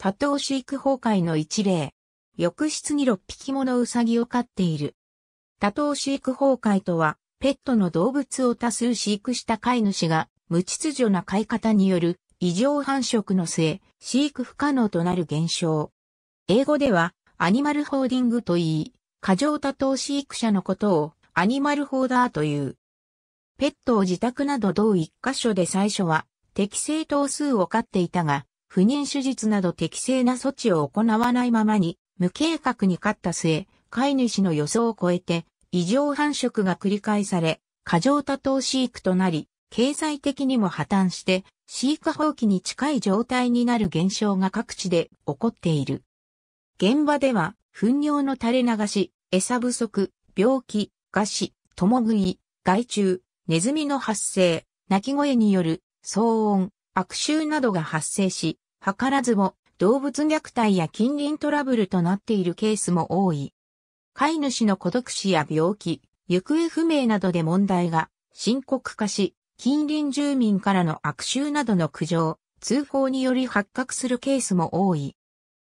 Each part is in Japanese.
多頭飼育崩壊の一例。浴室に6匹ものウサギを飼っている。多頭飼育崩壊とは、ペットの動物を多数飼育した飼い主が、無秩序な飼い方による異常繁殖の末、飼育不可能となる現象。英語では、アニマルホーディングと言い、過剰多頭飼育者のことを、アニマルホーダーという。ペットを自宅など同一箇所で最初は、適正頭数を飼っていたが、不妊手術など適正な措置を行わないままに、無計画に勝った末、飼い主の予想を超えて、異常繁殖が繰り返され、過剰多頭飼育となり、経済的にも破綻して、飼育放棄に近い状態になる現象が各地で起こっている。現場では、糞尿の垂れ流し、餌不足、病気、餓死、共食い、害虫、ネズミの発生、鳴き声による騒音、悪臭などが発生し、図らずも動物虐待や近隣トラブルとなっているケースも多い。飼い主の孤独死や病気、行方不明などで問題が深刻化し、近隣住民からの悪臭などの苦情、通報により発覚するケースも多い。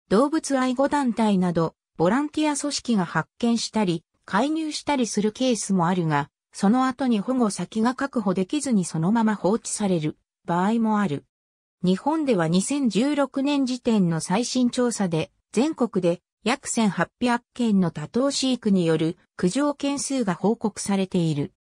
動物愛護団体など、ボランティア組織が発見したり、介入したりするケースもあるが、その後に保護先が確保できずにそのまま放置される場合もある。日本では2016年時点の最新調査で、全国で約1800件の多頭飼育による苦情件数が報告されている。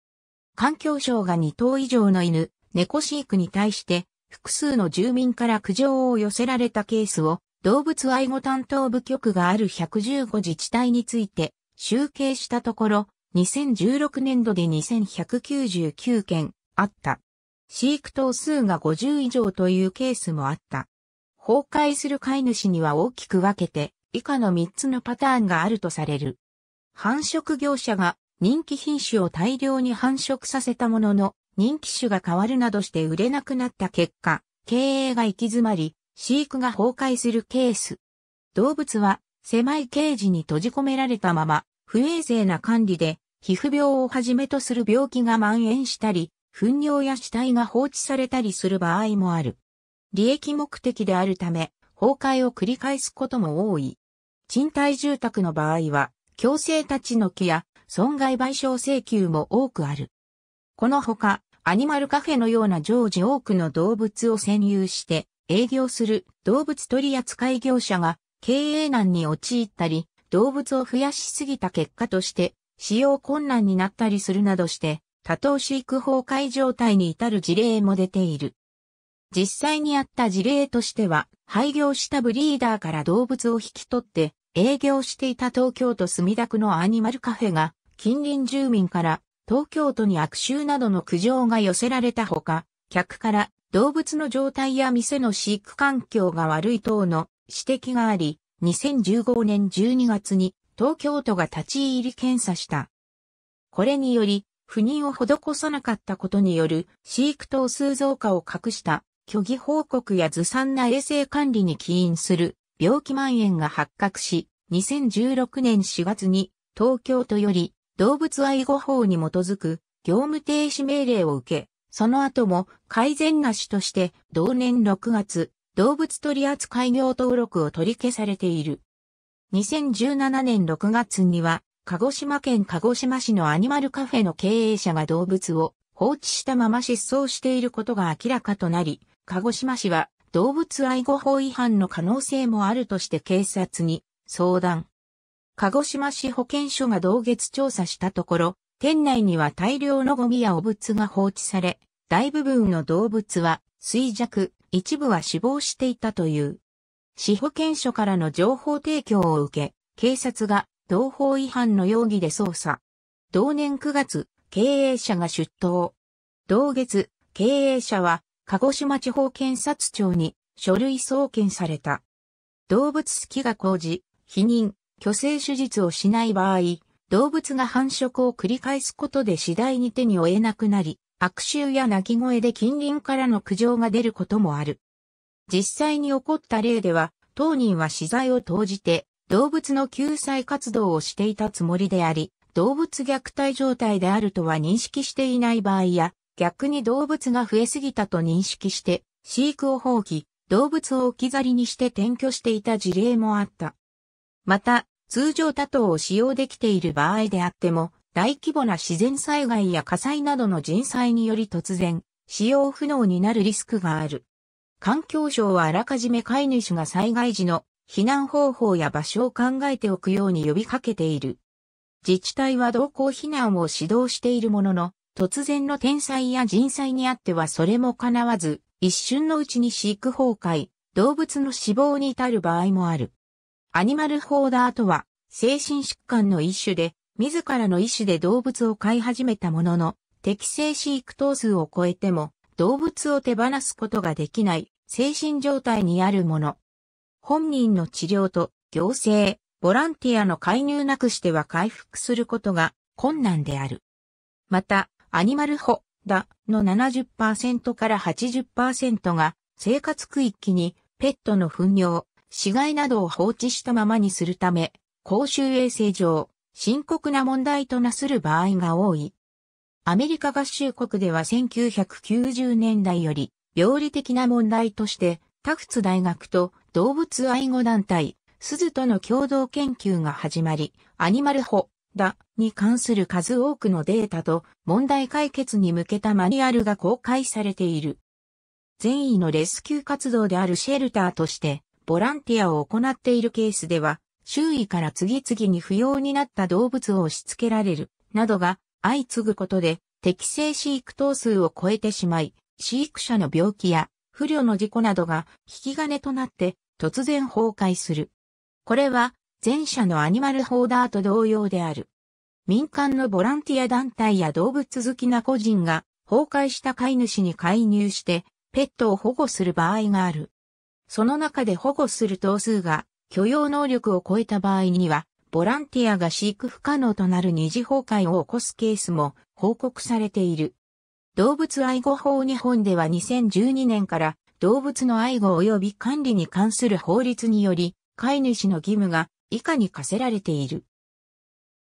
環境省が2頭以上の犬、猫飼育に対して複数の住民から苦情を寄せられたケースを動物愛護担当部局がある115自治体について集計したところ2016年度で2199件あった。飼育頭数が50以上というケースもあった。崩壊する飼い主には大きく分けて、以下の3つのパターンがあるとされる。繁殖業者が人気品種を大量に繁殖させたものの、人気種が変わるなどして売れなくなった結果、経営が行き詰まり、飼育が崩壊するケース。動物は狭いケージに閉じ込められたまま、不衛生な管理で皮膚病をはじめとする病気が蔓延したり、糞尿や死体が放置されたりする場合もある。利益目的であるため、崩壊を繰り返すことも多い。賃貸住宅の場合は、強制立ち退きや損害賠償請求も多くある。このほか、アニマルカフェのような常時多くの動物を占有して営業する動物取扱業者が経営難に陥ったり、動物を増やしすぎた結果として使用困難になったりするなどして多頭飼育崩壊状態に至る事例も出ている。実際にあった事例としては、廃業したブリーダーから動物を引き取って営業していた東京都墨田区のアニマルカフェが近隣住民から東京都に悪臭などの苦情が寄せられたほか、客から動物の状態や店の飼育環境が悪い等の指摘があり、2015年12月に東京都が立ち入り検査した。これにより、不妊を施さなかったことによる飼育頭数増加を隠した虚偽報告やずさんな衛生管理に起因する病気蔓延が発覚し、2016年4月に東京都より動物愛護法に基づく業務停止命令を受け、その後も改善なしとして同年6月、動物取扱業登録を取り消されている。2017年6月には鹿児島県鹿児島市のアニマルカフェの経営者が動物を放置したまま失踪していることが明らかとなり、鹿児島市は動物愛護法違反の可能性もあるとして警察に相談。鹿児島市保健所が同月調査したところ、店内には大量のゴミや汚物が放置され、大部分の動物は衰弱、一部は死亡していたという。市保健所からの情報提供を受け、警察が同法違反の容疑で捜査。同年9月、経営者が出頭。同月、経営者は、鹿児島地方検察庁に書類送検された。動物好きが講じ、否認、虚勢手術をしない場合、動物が繁殖を繰り返すことで次第に手に負えなくなり、悪臭や鳴き声で近隣からの苦情が出ることもある。実際に起こった例では、当人は資材を投じて動物の救済活動をしていたつもりであり、動物虐待状態であるとは認識していない場合や、逆に動物が増えすぎたと認識して、飼育を放棄、動物を置き去りにして転居していた事例もあった。また、通常多頭を使用できている場合であっても、大規模な自然災害や火災などの人災により突然、使用不能になるリスクがある。環境省はあらかじめ飼い主が災害時の避難方法や場所を考えておくように呼びかけている。自治体は同行避難を指導しているものの、突然の天災や人災にあってはそれも叶わず、一瞬のうちに飼育崩壊、動物の死亡に至る場合もある。アニマルホーダーとは、精神疾患の一種で、自らの意思で動物を飼い始めたものの、適正飼育等数を超えても、動物を手放すことができない、精神状態にあるもの。本人の治療と行政、ボランティアの介入なくしては回復することが困難である。また、アニマルホ、ダの70%から80%が生活区域にペットの糞尿、死骸などを放置したままにするため、公衆衛生上、深刻な問題となする場合が多い。アメリカ合衆国では1990年代より、病理的な問題として、タフツ大学と動物愛護団体、鈴との共同研究が始まり、アニマル保、だ、に関する数多くのデータと問題解決に向けたマニュアルが公開されている。善意のレスキュー活動であるシェルターとして、ボランティアを行っているケースでは、周囲から次々に不要になった動物を押し付けられる、などが相次ぐことで、適正飼育頭数を超えてしまい、飼育者の病気や不慮の事故などが引き金となって突然崩壊する。これは前者のアニマルホーダーと同様である。民間のボランティア団体や動物好きな個人が崩壊した飼い主に介入してペットを保護する場合がある。その中で保護する頭数が許容能力を超えた場合にはボランティアが飼育不可能となる二次崩壊を起こすケースも報告されている。動物愛護法日本では2012年から動物の愛護及び管理に関する法律により、飼い主の義務が以下に課せられている。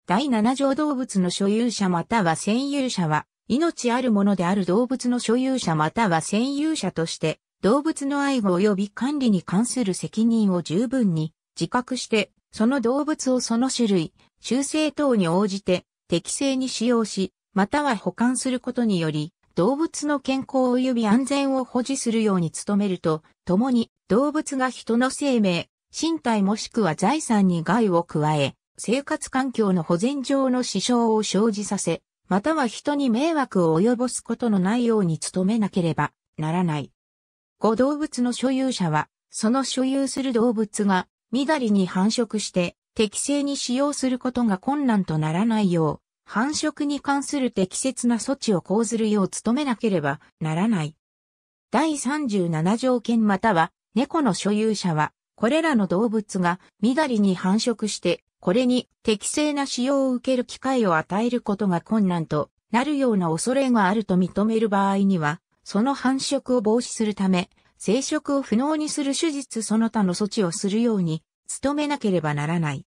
第7条動物の所有者または占有者は、命あるものである動物の所有者または占有者として、動物の愛護及び管理に関する責任を十分に自覚して、その動物をその種類、習性等に応じて適正に使用し、または保管することにより、動物の健康及び安全を保持するように努めると、共に動物が人の生命、身体もしくは財産に害を加え、生活環境の保全上の支障を生じさせ、または人に迷惑を及ぼすことのないように努めなければならない。ご動物の所有者は、その所有する動物が、みだりに繁殖して、適正に使用することが困難とならないよう、繁殖に関する適切な措置を講ずるよう努めなければならない。第37条件または、猫の所有者は、これらの動物が緑に繁殖して、これに適正な使用を受ける機会を与えることが困難となるような恐れがあると認める場合には、その繁殖を防止するため、生殖を不能にする手術その他の措置をするように努めなければならない。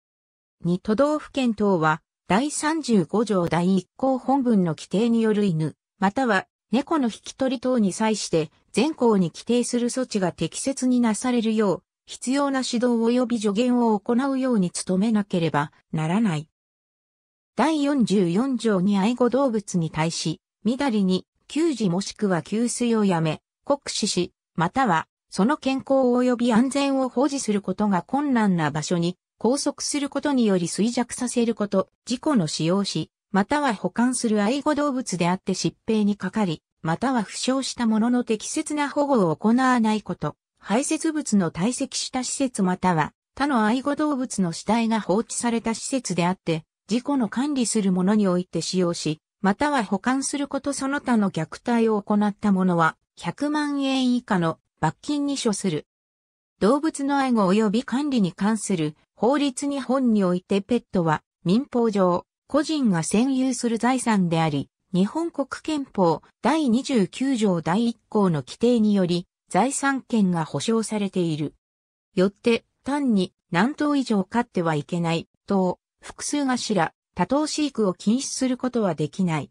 二都道府県等は第35条第1項本文の規定による犬、または猫の引き取り等に際して全項に規定する措置が適切になされるよう、必要な指導及び助言を行うように努めなければならない。第44条に愛護動物に対し、みだりに、給仕もしくは給水をやめ、酷使し、または、その健康及び安全を保持することが困難な場所に、拘束することにより衰弱させること、事故の使用し、または保管する愛護動物であって疾病にかかり、または負傷したものの適切な保護を行わないこと、排泄物の堆積した施設または他の愛護動物の死体が放置された施設であって、事故の管理するものにおいて使用し、または保管することその他の虐待を行った者は、100万円以下の罰金に処する。動物の愛護及び管理に関する法律日本においてペットは民法上個人が占有する財産であり、日本国憲法第29条第1項の規定により財産権が保障されている。よって単に何頭以上飼ってはいけない等、複数頭、多頭飼育を禁止することはできない。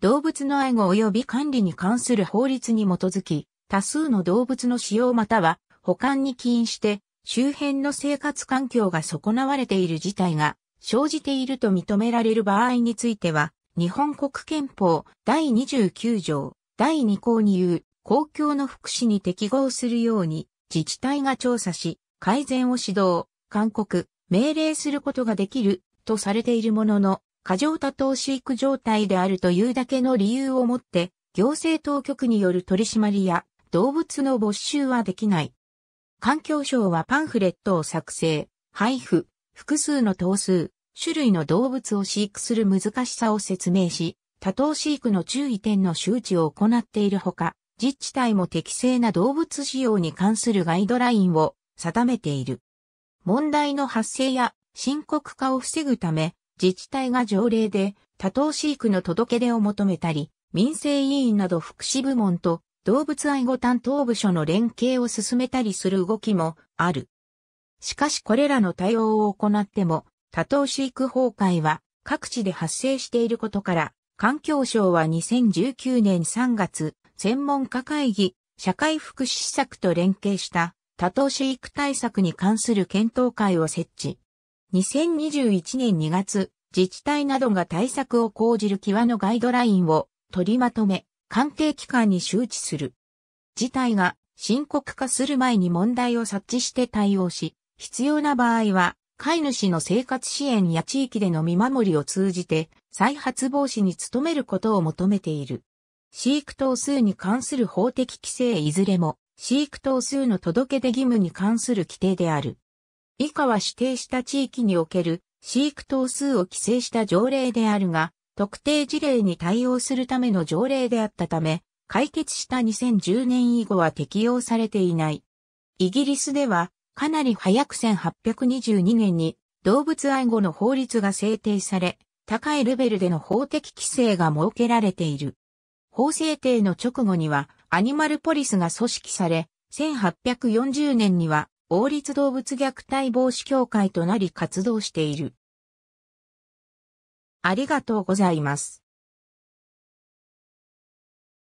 動物の愛護及び管理に関する法律に基づき、多数の動物の使用または保管に起因して、周辺の生活環境が損なわれている事態が生じていると認められる場合については、日本国憲法第29条第2項に言う公共の福祉に適合するように自治体が調査し、改善を指導、勧告、命令することができるとされているものの、過剰多頭飼育状態であるというだけの理由をもって、行政当局による取り締まりや動物の没収はできない。環境省はパンフレットを作成、配布、複数の頭数、種類の動物を飼育する難しさを説明し、多頭飼育の注意点の周知を行っているほか、自治体も適正な動物使用に関するガイドラインを定めている。問題の発生や深刻化を防ぐため、自治体が条例で多頭飼育の届け出を求めたり、民生委員など福祉部門と動物愛護担当部署の連携を進めたりする動きもある。しかしこれらの対応を行っても、多頭飼育崩壊は各地で発生していることから、環境省は2019年3月、専門家会議、社会福祉施策と連携した多頭飼育対策に関する検討会を設置。2021年2月、自治体などが対策を講じる際のガイドラインを取りまとめ、関係機関に周知する。事態が深刻化する前に問題を察知して対応し、必要な場合は、飼い主の生活支援や地域での見守りを通じて、再発防止に努めることを求めている。飼育頭数に関する法的規制いずれも、飼育頭数の届け出義務に関する規定である。以下は指定した地域における飼育頭数を規制した条例であるが、特定事例に対応するための条例であったため、解決した2010年以後は適用されていない。イギリスでは、かなり早く1822年に動物愛護の法律が制定され、高いレベルでの法的規制が設けられている。法制定の直後にはアニマルポリスが組織され、1840年には王立動物虐待防止協会となり活動している。ありがとうございます。